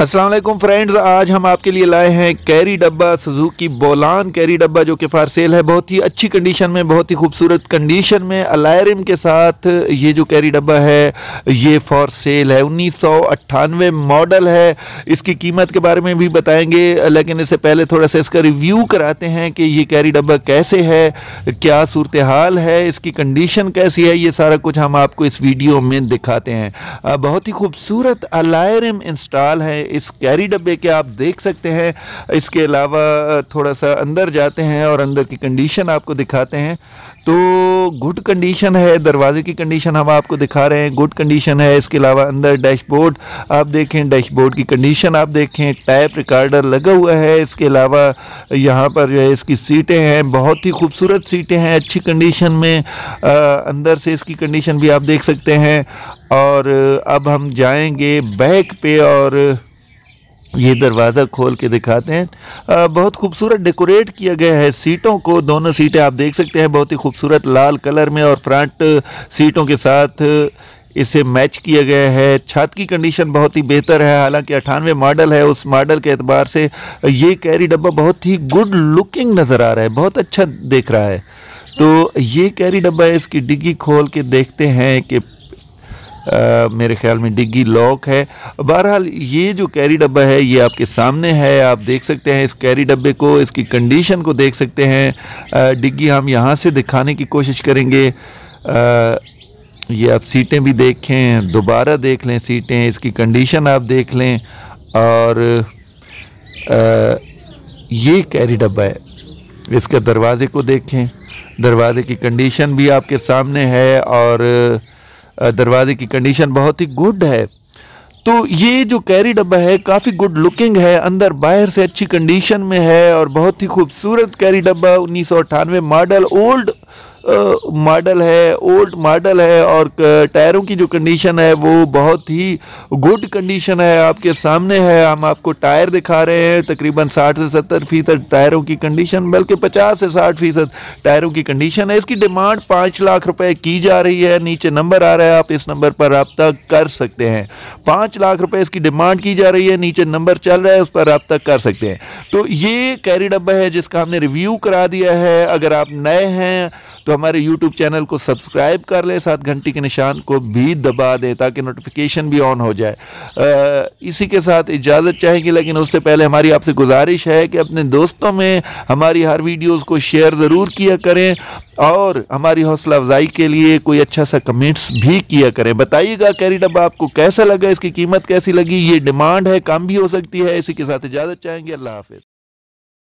Aslam friends आज हम आपके लिए लाए हैं कैरी डब्बा सुजुकी बोलान कैरी डब्बा जो कि फार सेल है बहुत ही अच्छी कंडीशन में बहुत ही खूबसूरत कंडीशन में अलायरम के साथ ये जो कैरी डब्बा है ये फॉर सेल है उन्नीस मॉडल है इसकी कीमत के बारे में भी बताएंगे लेकिन इससे पहले थोड़ा सा इसका रिव्यू कराते हैं कि ये कैरी डब्बा कैसे है क्या सूरत हाल है इसकी कंडीशन कैसी है ये सारा कुछ हम आपको इस वीडियो में दिखाते हैं बहुत ही खूबसूरत अलायरम इंस्टॉल है इस कैरी डब्बे के आप देख सकते हैं इसके अलावा थोड़ा सा अंदर जाते हैं और अंदर की कंडीशन आपको दिखाते हैं तो गुड कंडीशन है दरवाजे की कंडीशन हम आपको दिखा रहे हैं गुड कंडीशन है इसके अलावा अंदर डैशबोर्ड आप देखें डैशबोर्ड की कंडीशन आप देखें टैप रिकॉर्डर लगा हुआ है इसके अलावा यहाँ पर जो है इसकी सीटें हैं बहुत ही खूबसूरत सीटें हैं अच्छी कंडीशन में आ, अंदर से इसकी कंडीशन भी आप देख सकते हैं और अब हम जाएंगे बैक पे और ये दरवाज़ा खोल के दिखाते हैं आ, बहुत खूबसूरत डेकोरेट किया गया है सीटों को दोनों सीटें आप देख सकते हैं बहुत ही खूबसूरत लाल कलर में और फ्रंट सीटों के साथ इसे मैच किया गया है छत की कंडीशन बहुत ही बेहतर है हालांकि अठानवे मॉडल है उस मॉडल के अतबार से ये कैरी डब्बा बहुत ही गुड लुकिंग नज़र आ रहा है बहुत अच्छा देख रहा है तो ये कैरी डब्बा है इसकी डिग्गी खोल के देखते हैं कि आ, मेरे ख्याल में डिग्गी लॉक है बहरहाल ये जो कैरी डब्बा है ये आपके सामने है आप देख सकते हैं इस कैरी डब्बे को इसकी कंडीशन को देख सकते हैं डिग्गी हम यहाँ से दिखाने की कोशिश करेंगे आ, ये आप सीटें भी देखें दोबारा देख लें सीटें इसकी कंडीशन आप देख लें और आ, ये कैरी डब्बा है इसके दरवाज़े को देखें दरवाज़े की कंडीशन भी आपके सामने है और दरवाजे की कंडीशन बहुत ही गुड है तो ये जो कैरी डब्बा है काफ़ी गुड लुकिंग है अंदर बाहर से अच्छी कंडीशन में है और बहुत ही खूबसूरत कैरी डब्बा उन्नीस मॉडल ओल्ड मॉडल है ओल्ड मॉडल है और टायरों की जो कंडीशन है वो बहुत ही गुड कंडीशन है आपके सामने है हम आपको टायर दिखा रहे हैं तकरीबन 60 से 70 फीसद टायरों की कंडीशन बल्कि 50 से 60 फीसद टायरों की कंडीशन है इसकी डिमांड पाँच लाख रुपए की जा रही है नीचे नंबर आ रहा है आप इस नंबर पर रबता कर सकते हैं पाँच लाख रुपये इसकी डिमांड की जा रही है नीचे नंबर चल रहा है उस पर रबता कर सकते हैं तो ये कैरी डब्बा है जिसका हमने रिव्यू करा दिया है अगर आप नए हैं तो हमारे यूट्यूब चैनल को सब्सक्राइब कर ले साथ घंटी के निशान को भी दबा दें ताकि नोटिफिकेशन भी ऑन हो जाए आ, इसी के साथ इजाज़त चाहेंगे लेकिन उससे पहले हमारी आपसे गुजारिश है कि अपने दोस्तों में हमारी हर वीडियोज़ को शेयर ज़रूर किया करें और हमारी हौसला अफजाई के लिए कोई अच्छा सा कमेंट्स भी किया करें बताइएगा कैरी डब्बा आपको कैसा लगा इसकी कीमत कैसी लगी ये डिमांड है कम भी हो सकती है इसी के साथ इजाज़त चाहेंगे अल्लाह हाफिज़